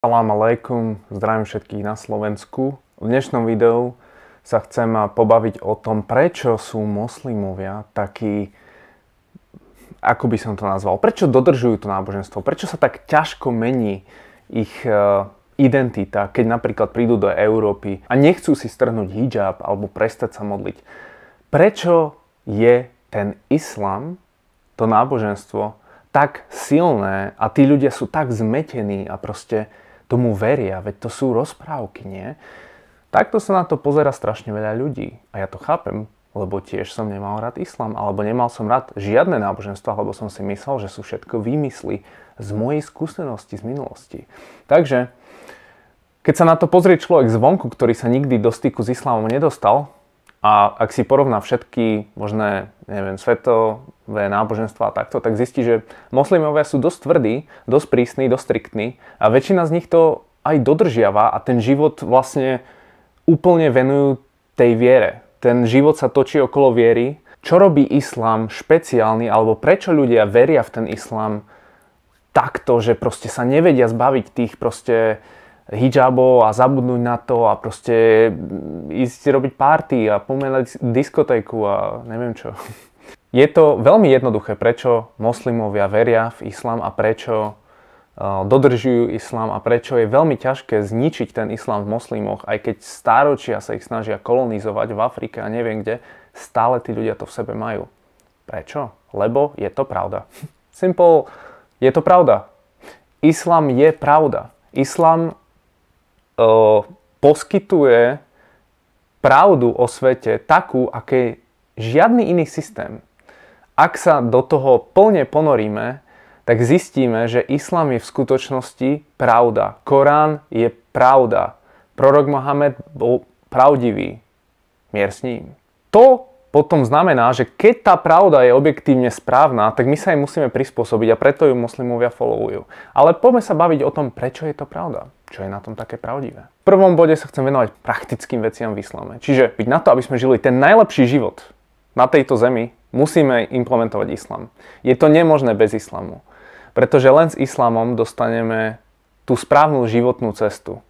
Salam aleikum, zdravím všetkých na Slovensku. V dnešnom videu sa chcem pobaviť o tom, prečo sú moslimovia takí, ako by som to nazval, prečo dodržujú to náboženstvo, prečo sa tak ťažko mení ich e, identita, keď napríklad prídu do Európy a nechcú si strhnúť hijab alebo prestať sa modliť. Prečo je ten islam, to náboženstvo, tak silné a tí ľudia sú tak zmetení a proste tomu veria, veď to sú rozprávky, nie? Takto sa na to pozera strašne veľa ľudí a ja to chápem, lebo tiež som nemal rád islám, alebo nemal som rád žiadne náboženstvo, lebo som si myslel, že sú všetko výmysly z mojej skúsenosti z minulosti. Takže, keď sa na to pozrie človek zvonku, ktorý sa nikdy do styku s islámom nedostal, a ak si porovná všetky možné, neviem, svetové náboženstva a takto, tak zistí, že moslimovia sú dosť tvrdí, dosť prísni, dosť striktní a väčšina z nich to aj dodržiava a ten život vlastne úplne venujú tej viere. Ten život sa točí okolo viery. Čo robí islám špeciálny alebo prečo ľudia veria v ten islám takto, že proste sa nevedia zbaviť tých proste hijabov a zabudnúť na to a proste mm, ísť robiť party a pomenať diskotéku a neviem čo. Je to veľmi jednoduché, prečo moslimovia veria v islám a prečo uh, dodržujú islám a prečo je veľmi ťažké zničiť ten islám v moslimoch, aj keď stáročia sa ich snažia kolonizovať v Afrike a neviem kde, stále tí ľudia to v sebe majú. Prečo? Lebo je to pravda. Simple, je to pravda. Islám je pravda. Islám poskytuje pravdu o svete takú, aký žiadny iný systém. Ak sa do toho plne ponoríme, tak zistíme, že islám je v skutočnosti pravda. Korán je pravda. Prorok Mohamed bol pravdivý. Mier s ním. To potom znamená, že keď tá pravda je objektívne správna, tak my sa jej musíme prispôsobiť a preto ju moslimovia followujú. Ale poďme sa baviť o tom, prečo je to pravda. Čo je na tom také pravdivé? V prvom bode sa chcem venovať praktickým veciam v islame. Čiže byť na to, aby sme žili ten najlepší život na tejto zemi, musíme implementovať islam. Je to nemožné bez islamu. Pretože len s islamom dostaneme tú správnu životnú cestu.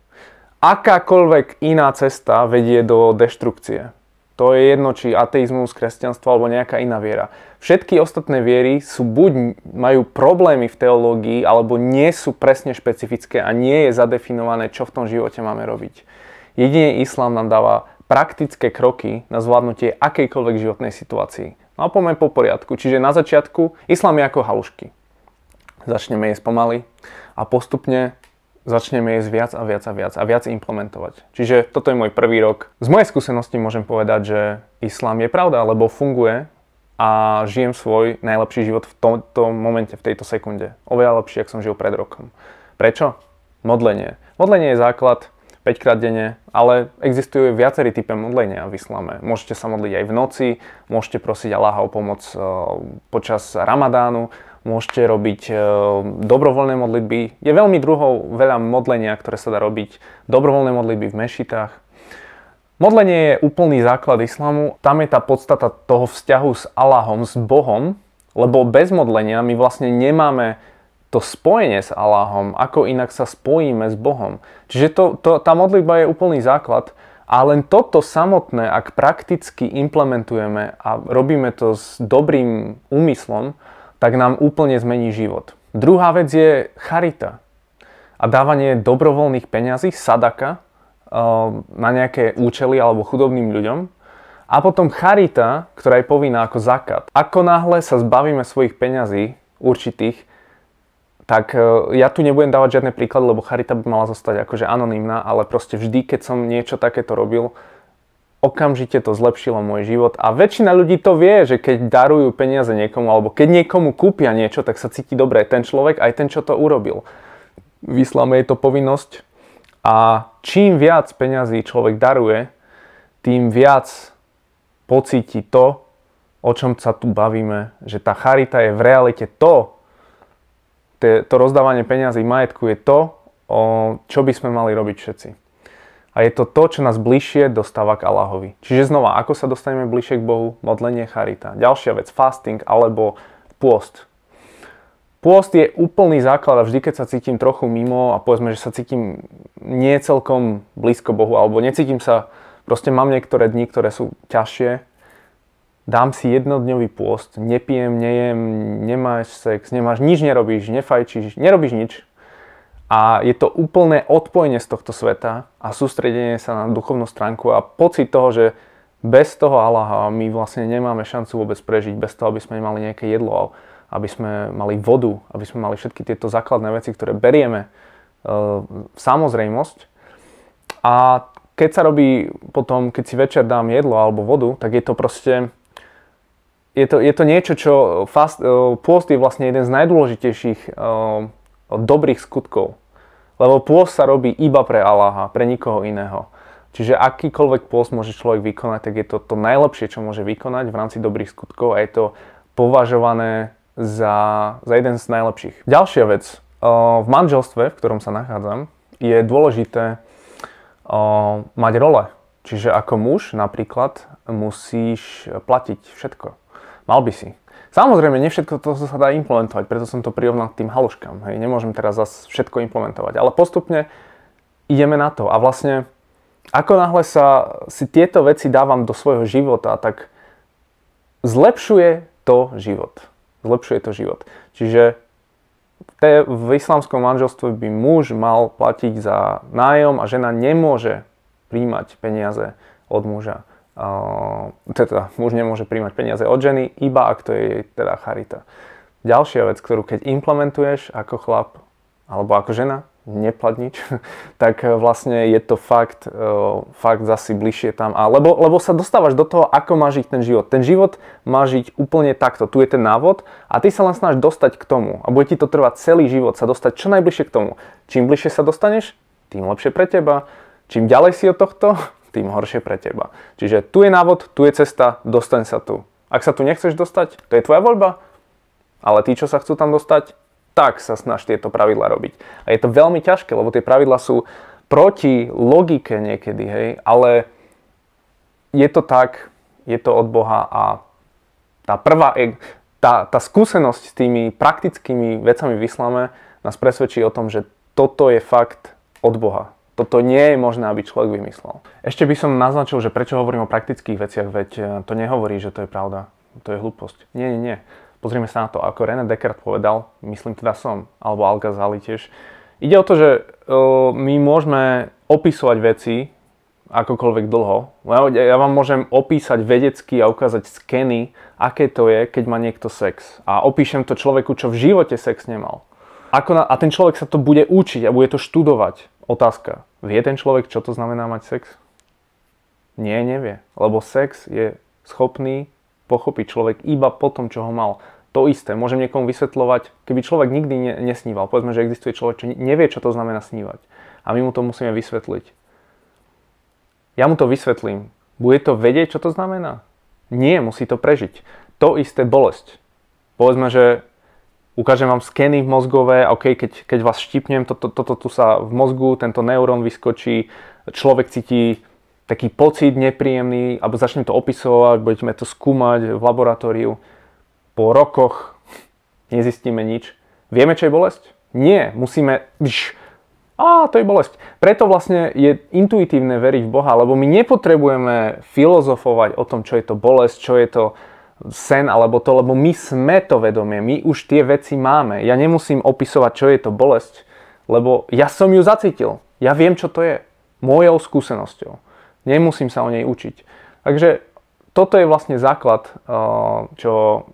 Akákoľvek iná cesta vedie do deštrukcie to je jedno, či ateizmus, kresťanstvo alebo nejaká iná viera. Všetky ostatné viery sú buď majú problémy v teológii, alebo nie sú presne špecifické a nie je zadefinované, čo v tom živote máme robiť. Jedine islám nám dáva praktické kroky na zvládnutie akejkoľvek životnej situácii. No a poďme po poriadku. Čiže na začiatku islám je ako halušky. Začneme jesť pomaly a postupne začneme jesť viac a viac a viac a viac implementovať. Čiže toto je môj prvý rok. Z mojej skúsenosti môžem povedať, že islám je pravda, lebo funguje a žijem svoj najlepší život v tomto momente, v tejto sekunde. Oveľa lepšie, ak som žil pred rokom. Prečo? Modlenie. Modlenie je základ 5 krát denne, ale existujú viacerí typy modlenia v islame. Môžete sa modliť aj v noci, môžete prosiť Allaha o pomoc eh, počas Ramadánu, môžete robiť e, dobrovoľné modlitby. Je veľmi druhov veľa modlenia, ktoré sa dá robiť. Dobrovoľné modlitby v mešitách. Modlenie je úplný základ islamu. Tam je tá podstata toho vzťahu s Allahom, s Bohom, lebo bez modlenia my vlastne nemáme to spojenie s Allahom, ako inak sa spojíme s Bohom. Čiže to, to, tá modlitba je úplný základ a len toto samotné, ak prakticky implementujeme a robíme to s dobrým úmyslom, tak nám úplne zmení život. Druhá vec je charita a dávanie dobrovoľných peňazí, sadaka, eh, na nejaké účely alebo chudobným ľuďom. A potom charita, ktorá je povinná ako zakat. Ako náhle sa zbavíme svojich peňazí určitých, tak eh, ja tu nebudem dávať žiadne príklady, lebo charita by mala zostať akože anonimná, ale proste vždy, keď som niečo takéto robil, okamžite to zlepšilo môj život a väčšina ľudí to vie, že keď darujú peniaze niekomu alebo keď niekomu kúpia niečo, tak sa cíti dobre ten človek aj ten, čo to urobil. Vyslame je to povinnosť a čím viac peňazí človek daruje, tým viac pocíti to, o čom sa tu bavíme, že tá charita je v realite to, to rozdávanie peňazí majetku je to, čo by sme mali robiť všetci. A je to to, čo nás bližšie dostáva k Allahovi. Čiže znova, ako sa dostaneme bližšie k Bohu? Modlenie, charita. Ďalšia vec, fasting alebo pôst. Pôst je úplný základ a vždy, keď sa cítim trochu mimo a povedzme, že sa cítim nie celkom blízko Bohu alebo necítim sa, proste mám niektoré dni, ktoré sú ťažšie, dám si jednodňový pôst, nepijem, nejem, nemáš sex, nemáš, nič nerobíš, nefajčíš, nerobíš nič, a je to úplné odpojenie z tohto sveta a sústredenie sa na duchovnú stránku a pocit toho, že bez toho Allaha my vlastne nemáme šancu vôbec prežiť, bez toho, aby sme mali nejaké jedlo, aby sme mali vodu, aby sme mali všetky tieto základné veci, ktoré berieme v e, samozrejmosť. A keď sa robí potom, keď si večer dám jedlo alebo vodu, tak je to proste je to, je to niečo, čo fast, e, pôst je vlastne jeden z najdôležitejších e, dobrých skutkov. Lebo pôst sa robí iba pre Aláha, pre nikoho iného. Čiže akýkoľvek pôst môže človek vykonať, tak je to to najlepšie, čo môže vykonať v rámci dobrých skutkov a je to považované za, za jeden z najlepších. Ďalšia vec. V manželstve, v ktorom sa nachádzam, je dôležité mať role. Čiže ako muž napríklad musíš platiť všetko. Mal by si. Samozrejme, nie všetko to sa dá implementovať, preto som to prirovnal k tým haluškám. Hej. Nemôžem teraz zase všetko implementovať, ale postupne ideme na to. A vlastne, ako náhle sa si tieto veci dávam do svojho života, tak zlepšuje to život. Zlepšuje to život. Čiže te, v islamskom manželstve by muž mal platiť za nájom a žena nemôže príjmať peniaze od muža teda muž nemôže príjmať peniaze od ženy, iba ak to je jej teda charita. Ďalšia vec, ktorú keď implementuješ ako chlap alebo ako žena, nepladnič. tak e, vlastne je to fakt, e, fakt zasi bližšie tam. A lebo, lebo sa dostávaš do toho, ako má žiť ten život. Ten život má žiť úplne takto. Tu je ten návod a ty sa len snaž dostať k tomu. A bude ti to trvať celý život, sa dostať čo najbližšie k tomu. Čím bližšie sa dostaneš, tým lepšie pre teba. Čím ďalej si od tohto, tým horšie pre teba. Čiže tu je návod, tu je cesta, dostaň sa tu. Ak sa tu nechceš dostať, to je tvoja voľba, ale tí, čo sa chcú tam dostať, tak sa snaž tieto pravidla robiť. A je to veľmi ťažké, lebo tie pravidla sú proti logike niekedy, hej, ale je to tak, je to od Boha a tá prvá, e, tá, tá skúsenosť s tými praktickými vecami v islame nás presvedčí o tom, že toto je fakt od Boha. Toto nie je možné, aby človek vymyslel. Ešte by som naznačil, že prečo hovorím o praktických veciach, veď e, to nehovorí, že to je pravda. To je hlúposť. Nie, nie, nie. Pozrime sa na to, ako René Descartes povedal, myslím teda som, alebo al tiež. Ide o to, že e, my môžeme opisovať veci akokoľvek dlho. Ja vám môžem opísať vedecky a ukázať skeny, aké to je, keď má niekto sex. A opíšem to človeku, čo v živote sex nemal. Ako na, a ten človek sa to bude učiť a bude to študovať. Otázka. Vie ten človek, čo to znamená mať sex? Nie, nevie. Lebo sex je schopný pochopiť človek iba po tom, čo ho mal. To isté, môžem niekomu vysvetľovať, keby človek nikdy ne- nesníval. Povedzme, že existuje človek, čo nevie, čo to znamená snívať. A my mu to musíme vysvetliť. Ja mu to vysvetlím. Bude to vedieť, čo to znamená? Nie, musí to prežiť. To isté bolesť. Povedzme, že ukážem vám skeny v mozgové, OK, keď, keď vás štipnem, toto, toto to, tu sa v mozgu, tento neurón vyskočí, človek cíti taký pocit nepríjemný, alebo začne to opisovať, budeme to skúmať v laboratóriu. Po rokoch nezistíme nič. Vieme, čo je bolesť? Nie, musíme... A to je bolesť. Preto vlastne je intuitívne veriť v Boha, lebo my nepotrebujeme filozofovať o tom, čo je to bolesť, čo je to sen alebo to, lebo my sme to vedomie, my už tie veci máme. Ja nemusím opisovať, čo je to bolesť, lebo ja som ju zacítil. Ja viem, čo to je. Mojou skúsenosťou. Nemusím sa o nej učiť. Takže toto je vlastne základ, eh, čo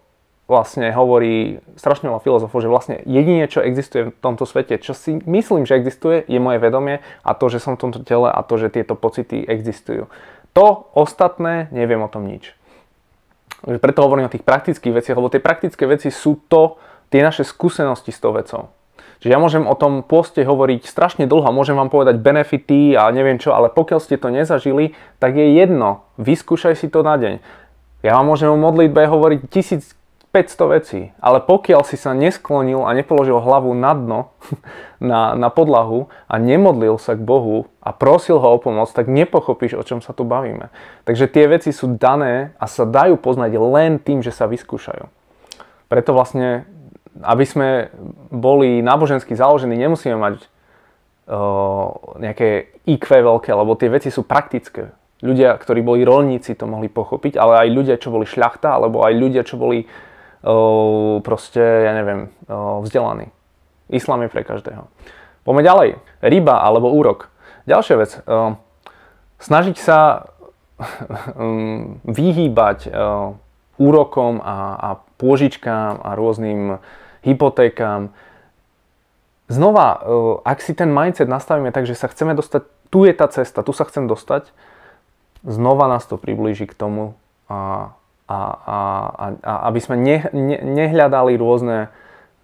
vlastne hovorí strašne veľa filozofov, že vlastne jedine, čo existuje v tomto svete, čo si myslím, že existuje, je moje vedomie a to, že som v tomto tele a to, že tieto pocity existujú. To ostatné neviem o tom nič. Preto hovorím o tých praktických veciach, lebo tie praktické veci sú to, tie naše skúsenosti s tou vecou. Čiže ja môžem o tom poste hovoriť strašne dlho, môžem vám povedať benefity a neviem čo, ale pokiaľ ste to nezažili, tak je jedno, vyskúšaj si to na deň. Ja vám môžem o modlitbe hovoriť tisíc 500 vecí, ale pokiaľ si sa nesklonil a nepoložil hlavu na dno, na, na podlahu a nemodlil sa k Bohu a prosil ho o pomoc, tak nepochopíš, o čom sa tu bavíme. Takže tie veci sú dané a sa dajú poznať len tým, že sa vyskúšajú. Preto vlastne, aby sme boli nábožensky založení, nemusíme mať uh, nejaké IQ veľké, lebo tie veci sú praktické ľudia, ktorí boli rolníci, to mohli pochopiť, ale aj ľudia, čo boli šľachta, alebo aj ľudia, čo boli proste, ja neviem, vzdelaný. Islám je pre každého. Poďme ďalej. Ryba alebo úrok. Ďalšia vec. Snažiť sa mm, vyhýbať úrokom a, a pôžičkám a rôznym hypotékám. Znova, ak si ten mindset nastavíme tak, že sa chceme dostať, tu je tá cesta, tu sa chcem dostať, znova nás to priblíži k tomu a a, a, a aby sme ne, ne, nehľadali rôzne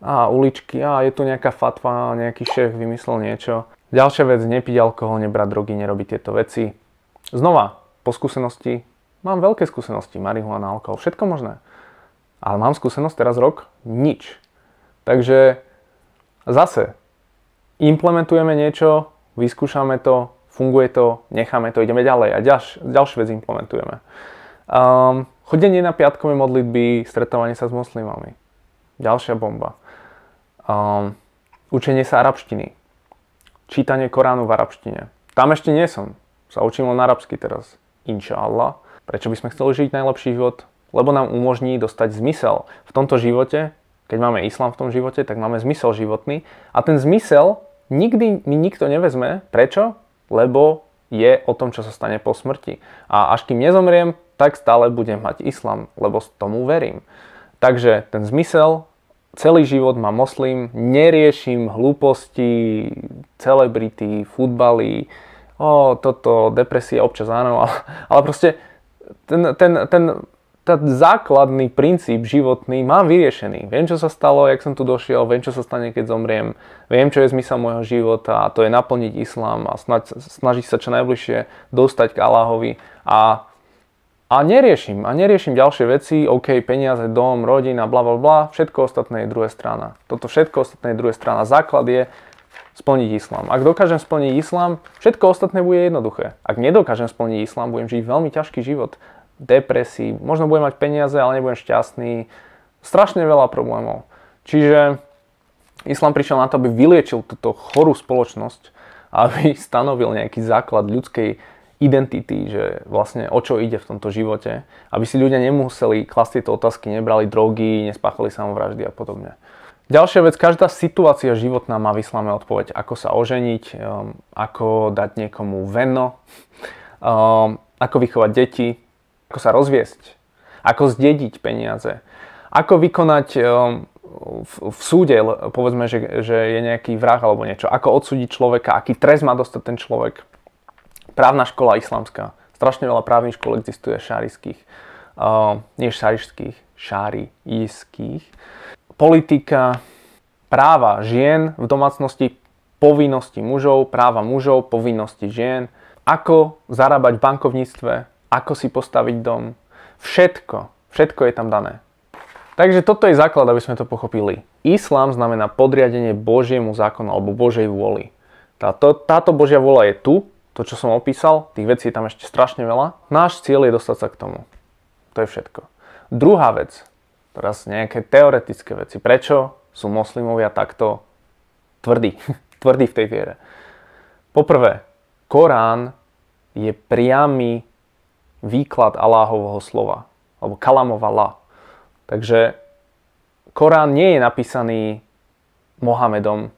a uličky, a je tu nejaká fatva, nejaký šéf vymyslel niečo. Ďalšia vec, nepiť alkohol, nebrať drogy, nerobiť tieto veci. Znova, po skúsenosti, mám veľké skúsenosti, marihuana, alkohol, všetko možné. Ale mám skúsenosť teraz rok? Nič. Takže zase, implementujeme niečo, vyskúšame to, funguje to, necháme to, ideme ďalej a ďalš, ďalšiu vec implementujeme. Um, Chodenie na piatkové modlitby, stretávanie sa s moslimami. Ďalšia bomba. Um, učenie sa arabštiny. Čítanie Koránu v arabštine. Tam ešte nie som. Sa učím len arabsky teraz. Inšallah. Prečo by sme chceli žiť najlepší život? Lebo nám umožní dostať zmysel v tomto živote. Keď máme islám v tom živote, tak máme zmysel životný. A ten zmysel nikdy mi nikto nevezme. Prečo? Lebo je o tom, čo sa stane po smrti. A až kým nezomriem, tak stále budem mať islám, lebo tomu verím. Takže ten zmysel celý život má moslim, neriešim hlúposti, celebrity, futbaly, o, toto, depresie občas áno, ale, ale proste ten, ten, ten, ten základný princíp životný mám vyriešený. Viem, čo sa stalo, jak som tu došiel, viem, čo sa stane, keď zomriem, viem, čo je zmysel môjho života a to je naplniť islám a snaž, snažiť sa čo najbližšie dostať k Allahovi a a neriešim, a neriešim ďalšie veci, OK, peniaze, dom, rodina, bla bla bla, všetko ostatné je druhá strana. Toto všetko ostatné je druhá strana. Základ je splniť islám. Ak dokážem splniť islám, všetko ostatné bude jednoduché. Ak nedokážem splniť islám, budem žiť veľmi ťažký život. Depresí, možno budem mať peniaze, ale nebudem šťastný. Strašne veľa problémov. Čiže islám prišiel na to, aby vyliečil túto chorú spoločnosť, aby stanovil nejaký základ ľudskej identity, že vlastne o čo ide v tomto živote, aby si ľudia nemuseli klasť tieto otázky, nebrali drogy, nespáchali samovraždy a podobne. Ďalšia vec, každá situácia životná má vyslame odpoveď, ako sa oženiť, um, ako dať niekomu veno, um, ako vychovať deti, ako sa rozviesť, ako zdediť peniaze, ako vykonať um, v, v súde, povedzme, že, že je nejaký vrah alebo niečo, ako odsúdiť človeka, aký trest má dostať ten človek, právna škola islamská. Strašne veľa právnych škôl existuje šáriských. Uh, nie šárišských, šárijských. Politika, práva žien v domácnosti, povinnosti mužov, práva mužov, povinnosti žien, ako zarábať v bankovníctve, ako si postaviť dom. Všetko, všetko je tam dané. Takže toto je základ, aby sme to pochopili. Islám znamená podriadenie Božiemu zákonu alebo Božej vôli. Táto, táto Božia vôľa je tu to, čo som opísal, tých vecí je tam ešte strašne veľa. Náš cieľ je dostať sa k tomu. To je všetko. Druhá vec, teraz nejaké teoretické veci. Prečo sú moslimovia takto tvrdí? tvrdí v tej viere. Poprvé, Korán je priamy výklad Aláhovho slova, alebo kalamov la. Takže Korán nie je napísaný Mohamedom,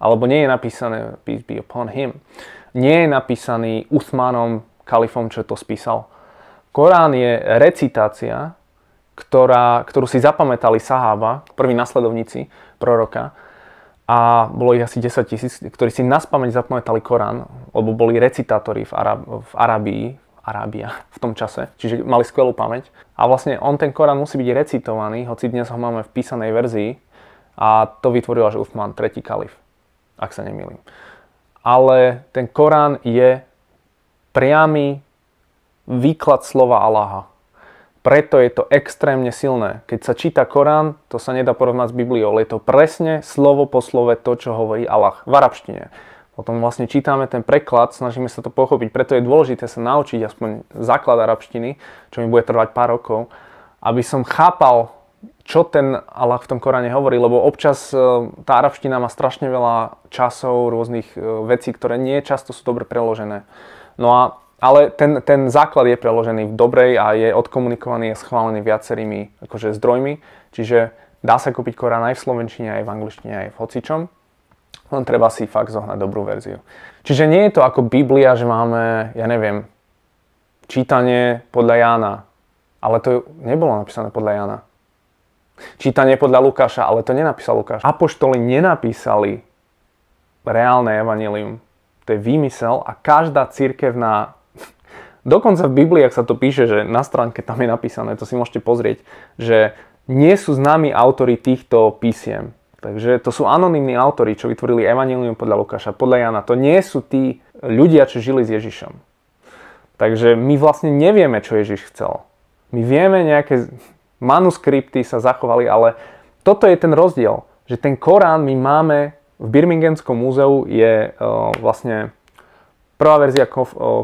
alebo nie je napísané peace be upon him nie je napísaný Usmanom kalifom, čo to spísal. Korán je recitácia, ktorá, ktorú si zapamätali sahába, prví nasledovníci proroka, a bolo ich asi 10 tisíc, ktorí si na spameť zapamätali Korán, lebo boli recitátori v, Arab- v Arabii, Arábia v tom čase, čiže mali skvelú pamäť. A vlastne on, ten Korán musí byť recitovaný, hoci dnes ho máme v písanej verzii a to vytvoril až Uthman, tretí kalif, ak sa nemýlim ale ten Korán je priamy výklad slova Allaha. Preto je to extrémne silné. Keď sa číta Korán, to sa nedá porovnať s Bibliou, ale je to presne slovo po slove to, čo hovorí Allah v arabštine. Potom vlastne čítame ten preklad, snažíme sa to pochopiť, preto je dôležité sa naučiť aspoň základ arabštiny, čo mi bude trvať pár rokov, aby som chápal čo ten Allah v tom Koráne hovorí, lebo občas e, tá arabština má strašne veľa časov, rôznych e, vecí, ktoré nie často sú dobre preložené. No a, ale ten, ten základ je preložený v dobrej a je odkomunikovaný, a schválený viacerými akože, zdrojmi, čiže dá sa kúpiť Korán aj v slovenčine, aj v angličtine, aj v hocičom, len treba si fakt zohnať dobrú verziu. Čiže nie je to ako Biblia, že máme, ja neviem, čítanie podľa Jána, ale to nebolo napísané podľa Jána Čítanie podľa Lukáša, ale to nenapísal Lukáš. Apoštoli nenapísali reálne evanilium. To je výmysel a každá církevná... Dokonca v Bibliách sa to píše, že na stránke tam je napísané, to si môžete pozrieť, že nie sú známi autory týchto písiem. Takže to sú anonimní autory, čo vytvorili evanilium podľa Lukáša, podľa Jana. To nie sú tí ľudia, čo žili s Ježišom. Takže my vlastne nevieme, čo Ježiš chcel. My vieme nejaké manuskripty sa zachovali, ale toto je ten rozdiel, že ten Korán my máme v Birminghamskom múzeu je e, vlastne prvá verzia e,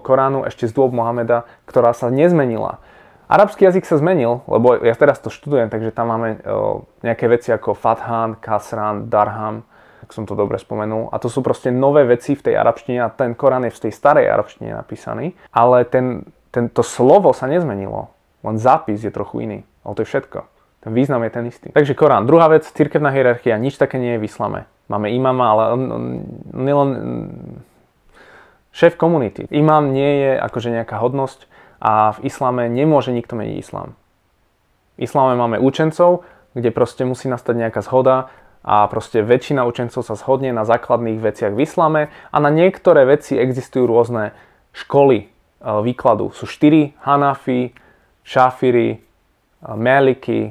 Koránu ešte z dôb Mohameda, ktorá sa nezmenila. Arabský jazyk sa zmenil, lebo ja teraz to študujem, takže tam máme e, nejaké veci ako Fathan, Kasran, Darham, ak som to dobre spomenul. A to sú proste nové veci v tej arabštine a ten Korán je v tej starej arabštine napísaný, ale ten, tento slovo sa nezmenilo, len zápis je trochu iný. Ale to je všetko. Ten význam je ten istý. Takže Korán. Druhá vec, cirkevná hierarchia. Nič také nie je v islame. Máme imama, ale on, on, on, mm, šéf komunity. Imam nie je akože nejaká hodnosť a v islame nemôže nikto meniť islám. V islame máme učencov, kde proste musí nastať nejaká zhoda a proste väčšina učencov sa zhodne na základných veciach v islame a na niektoré veci existujú rôzne školy e, výkladu. Sú štyri, Hanafi, Šafiri, Meliky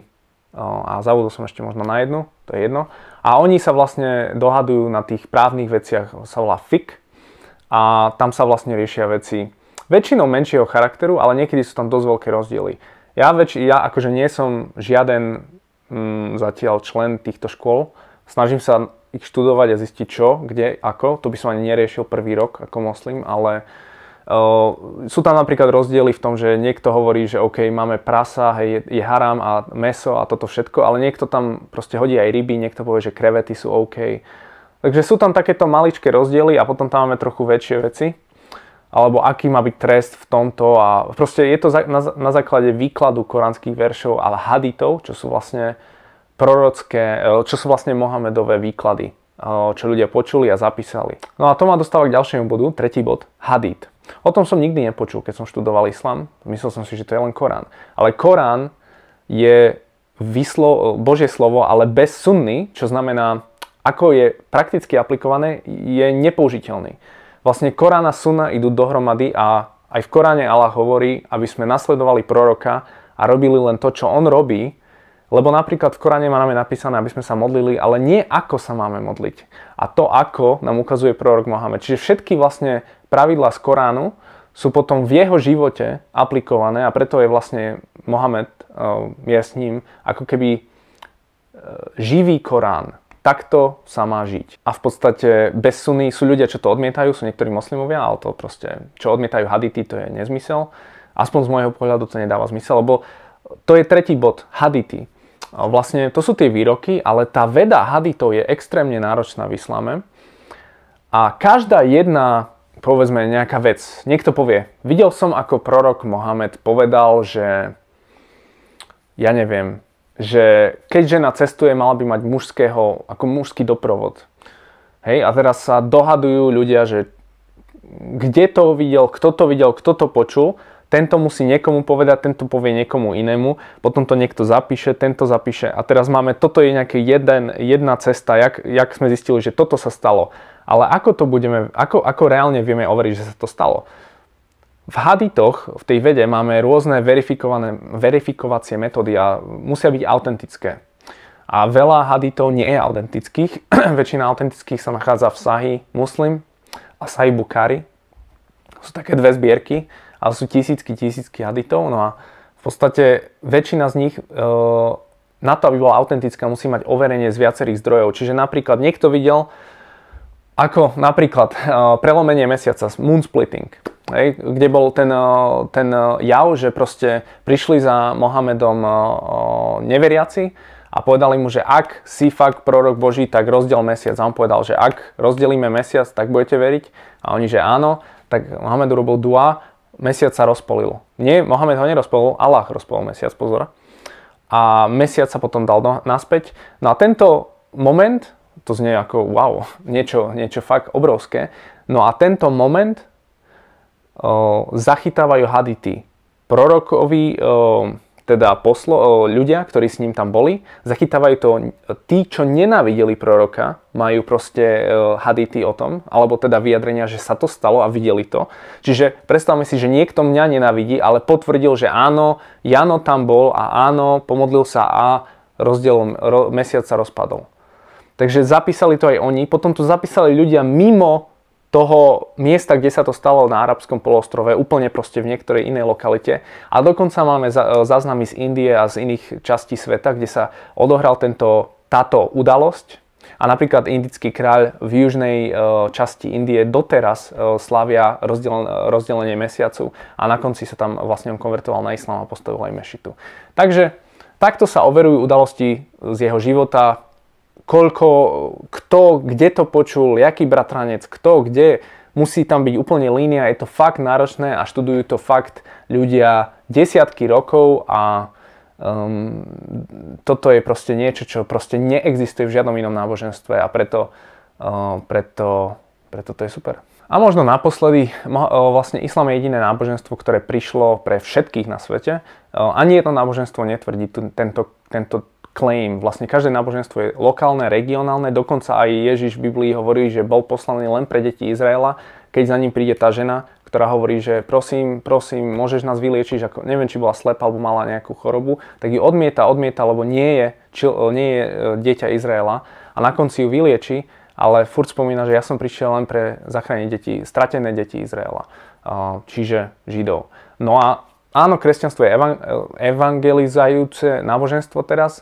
a zavodol som ešte možno na jednu, to je jedno. A oni sa vlastne dohadujú na tých právnych veciach, sa volá FIK a tam sa vlastne riešia veci väčšinou menšieho charakteru, ale niekedy sú tam dosť veľké rozdiely. Ja, väč- ja akože nie som žiaden mm, zatiaľ člen týchto škôl, snažím sa ich študovať a zistiť čo, kde, ako. To by som ani neriešil prvý rok ako moslim, ale uh, sú tam napríklad rozdiely v tom, že niekto hovorí, že OK, máme prasa, hej, je, haram a meso a toto všetko, ale niekto tam proste hodí aj ryby, niekto povie, že krevety sú OK. Takže sú tam takéto maličké rozdiely a potom tam máme trochu väčšie veci. Alebo aký má byť trest v tomto a proste je to na základe výkladu koránskych veršov a haditov, čo sú vlastne prorocké, e, čo sú vlastne Mohamedové výklady, e, čo ľudia počuli a zapísali. No a to ma dostáva k ďalšiemu bodu, tretí bod, hadit. O tom som nikdy nepočul, keď som študoval islam. Myslel som si, že to je len Korán. Ale Korán je vyslo- Božie slovo, ale bez sunny, čo znamená, ako je prakticky aplikované, je nepoužiteľný. Vlastne Korán a sunna idú dohromady a aj v Koráne Allah hovorí, aby sme nasledovali proroka a robili len to, čo on robí, lebo napríklad v Koráne máme napísané, aby sme sa modlili, ale nie ako sa máme modliť. A to ako nám ukazuje prorok Mohamed. Čiže všetky vlastne pravidlá z Koránu sú potom v jeho živote aplikované a preto je vlastne Mohamed, eh, je s ním ako keby eh, živý Korán. Takto sa má žiť. A v podstate bez suny sú ľudia, čo to odmietajú, sú niektorí moslimovia, ale to proste, čo odmietajú hadity, to je nezmysel. Aspoň z môjho pohľadu to nedáva zmysel, lebo to je tretí bod, hadity. Vlastne to sú tie výroky, ale tá veda haditov je extrémne náročná v islame. A každá jedna povedzme nejaká vec. Niekto povie, videl som, ako prorok Mohamed povedal, že ja neviem, že keď žena cestuje, mala by mať mužského, ako mužský doprovod. Hej, a teraz sa dohadujú ľudia, že kde to videl, kto to videl, kto to počul, tento musí niekomu povedať, tento povie niekomu inému, potom to niekto zapíše, tento zapíše a teraz máme, toto je nejaká jeden, jedna cesta, jak, jak sme zistili, že toto sa stalo. Ale ako to budeme, ako, ako reálne vieme overiť, že sa to stalo? V haditoch, v tej vede, máme rôzne verifikované, verifikovacie metódy a musia byť autentické. A veľa haditov nie je autentických. Väčšina autentických sa nachádza v Sahi Muslim a Sahi Bukhari. Sú také dve zbierky, a sú tisícky, tisícky haditov. No a v podstate väčšina z nich e, na to, aby bola autentická, musí mať overenie z viacerých zdrojov. Čiže napríklad niekto videl ako napríklad eh, prelomenie mesiaca, moon splitting, hej, kde bol ten, eh, ten eh, jav, že proste prišli za Mohamedom neveriaci a povedali mu, že ak si fakt prorok Boží, tak rozdiel mesiac. A on povedal, že ak rozdelíme mesiac, tak budete veriť. A oni, že áno, tak Mohamed urobil dua, mesiac sa rozpolil. Nie, Mohamed ho nerozpolil, Allah rozpolil mesiac, pozor. A mesiac sa potom dal naspäť. No a tento moment to znie ako wow, niečo, niečo fakt obrovské. No a tento moment o, zachytávajú hadity. Prorokovi, o, teda poslo, o, ľudia, ktorí s ním tam boli, zachytávajú to, tí, čo nenávideli proroka, majú proste o, hadity o tom, alebo teda vyjadrenia, že sa to stalo a videli to. Čiže predstavme si, že niekto mňa nenávidí, ale potvrdil, že áno, Jano tam bol a áno, pomodlil sa a rozdielom ro, mesiaca rozpadol. Takže zapísali to aj oni. Potom to zapísali ľudia mimo toho miesta, kde sa to stalo na arabskom polostrove, úplne proste v niektorej inej lokalite. A dokonca máme e, záznamy z Indie a z iných častí sveta, kde sa odohral tento, táto udalosť. A napríklad indický kráľ v južnej e, časti Indie doteraz e, slavia rozdelenie mesiacu a na konci sa tam vlastne on konvertoval na islám a postavil aj mešitu. Takže takto sa overujú udalosti z jeho života, koľko, kto, kde to počul, jaký bratranec, kto, kde. Musí tam byť úplne línia, je to fakt náročné a študujú to fakt ľudia desiatky rokov a um, toto je proste niečo, čo proste neexistuje v žiadnom inom náboženstve a preto, uh, preto, preto to je super. A možno naposledy, uh, vlastne islám je jediné náboženstvo, ktoré prišlo pre všetkých na svete. Uh, ani jedno náboženstvo netvrdí tento, tento claim. Vlastne každé náboženstvo je lokálne, regionálne, dokonca aj Ježiš v Biblii hovorí, že bol poslaný len pre deti Izraela, keď za ním príde tá žena, ktorá hovorí, že prosím, prosím, môžeš nás vyliečiť, ako, neviem, či bola slepá alebo mala nejakú chorobu, tak ju odmieta, odmieta, lebo nie je, či, nie je e, dieťa Izraela a na konci ju vylieči, ale furt spomína, že ja som prišiel len pre zachránenie detí, stratené deti Izraela, čiže Židov. No a áno, kresťanstvo je evangelizajúce náboženstvo teraz,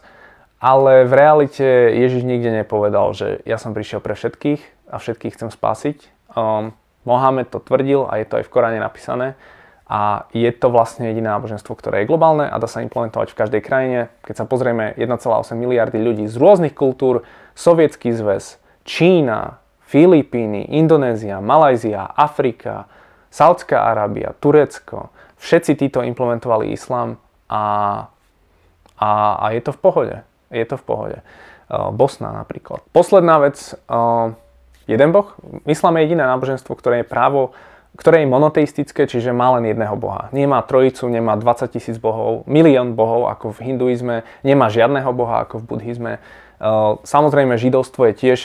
ale v realite Ježiš nikde nepovedal, že ja som prišiel pre všetkých a všetkých chcem spásiť. Um, Mohamed to tvrdil a je to aj v Koráne napísané. A je to vlastne jediné náboženstvo, ktoré je globálne a dá sa implementovať v každej krajine. Keď sa pozrieme, 1,8 miliardy ľudí z rôznych kultúr, Sovietský zväz, Čína, Filipíny, Indonézia, Malajzia, Afrika, Saudská Arábia, Turecko, všetci títo implementovali islám a, a, a je to v pohode je to v pohode. Uh, Bosna napríklad. Posledná vec, uh, jeden boh. Islám je jediné náboženstvo, ktoré je právo, ktoré je monoteistické, čiže má len jedného boha. Nemá trojicu, nemá 20 tisíc bohov, milión bohov ako v hinduizme, nemá žiadného boha ako v buddhizme. Uh, samozrejme, židovstvo je tiež,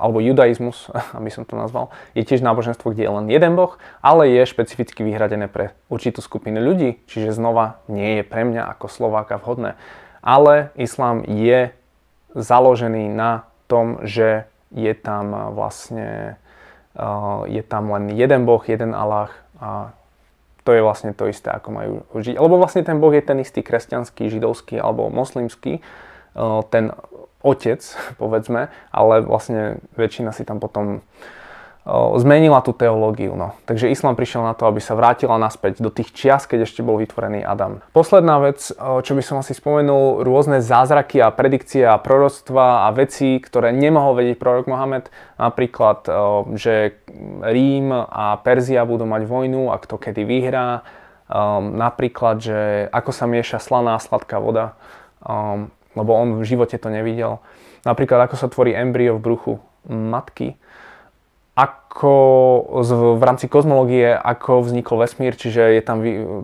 alebo judaizmus, aby som to nazval, je tiež náboženstvo, kde je len jeden boh, ale je špecificky vyhradené pre určitú skupinu ľudí, čiže znova nie je pre mňa ako Slováka vhodné ale islám je založený na tom, že je tam eh, vlastne eh, je tam len jeden boh, jeden Allah a to je vlastne to isté, ako majú žiť. Lebo vlastne ten boh je ten istý kresťanský, židovský alebo moslimský, eh, ten otec, povedzme, ale vlastne väčšina si tam potom zmenila tú teológiu. No. Takže islám prišiel na to, aby sa vrátila naspäť do tých čias, keď ešte bol vytvorený Adam. Posledná vec, čo by som asi spomenul, rôzne zázraky a predikcie a proroctva a veci, ktoré nemohol vedieť prorok Mohamed, napríklad, že Rím a Perzia budú mať vojnu a kto kedy vyhrá, napríklad, že ako sa mieša slaná a sladká voda, lebo on v živote to nevidel. Napríklad, ako sa tvorí embryo v bruchu matky, ako z, v rámci kozmológie, ako vznikol vesmír, čiže je tam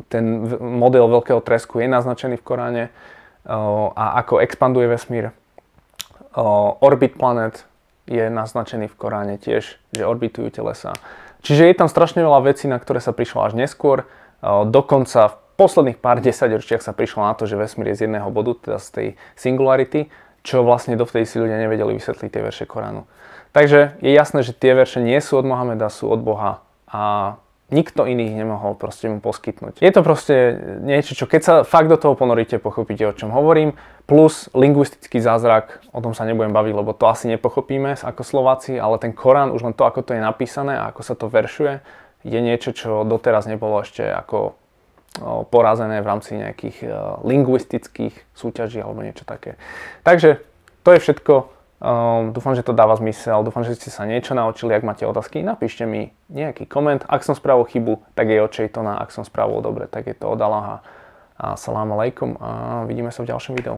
ten model veľkého tresku je naznačený v Koráne a ako expanduje vesmír. Orbit planet je naznačený v Koráne tiež, že orbitujú telesa. Čiže je tam strašne veľa vecí, na ktoré sa prišlo až neskôr. Dokonca v posledných pár desaťročiach sa prišlo na to, že vesmír je z jedného bodu, teda z tej singularity, čo vlastne dovtedy si ľudia nevedeli vysvetliť tie verše Koránu. Takže je jasné, že tie verše nie sú od Mohameda, sú od Boha a nikto iný ich nemohol proste mu poskytnúť. Je to proste niečo, čo keď sa fakt do toho ponoríte, pochopíte, o čom hovorím, plus lingvistický zázrak, o tom sa nebudem baviť, lebo to asi nepochopíme ako Slováci, ale ten Korán, už len to, ako to je napísané a ako sa to veršuje, je niečo, čo doteraz nebolo ešte ako porazené v rámci nejakých e, lingvistických súťaží alebo niečo také. Takže to je všetko Ehm, dúfam, že to dáva zmysel, dúfam, že ste sa niečo naučili, ak máte otázky, napíšte mi nejaký koment. Ak som spravil chybu, tak je od Chaytona, ak som spravil dobre, tak je to od Alaha. Salam alaikum a vidíme sa v ďalšom videu.